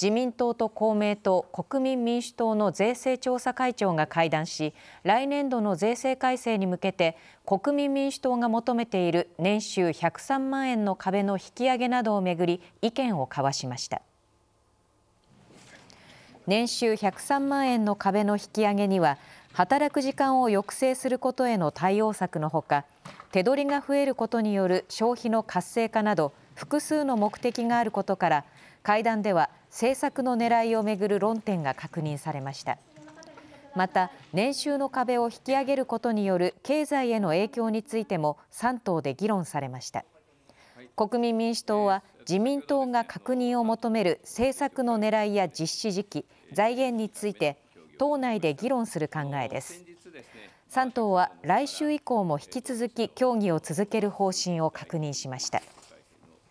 自民党と公明党、国民民主党の税制調査会長が会談し来年度の税制改正に向けて国民民主党が求めている年収103万円の壁の引き上げなどをめぐり意見を交わしました年収103万円の壁の引き上げには働く時間を抑制することへの対応策のほか手取りが増えることによる消費の活性化など複数の目的があることから会談では政策の狙いをめぐる論点が確認されましたまた年収の壁を引き上げることによる経済への影響についても3党で議論されました国民民主党は自民党が確認を求める政策の狙いや実施時期財源について党内で議論する考えです3党は来週以降も引き続き協議を続ける方針を確認しました。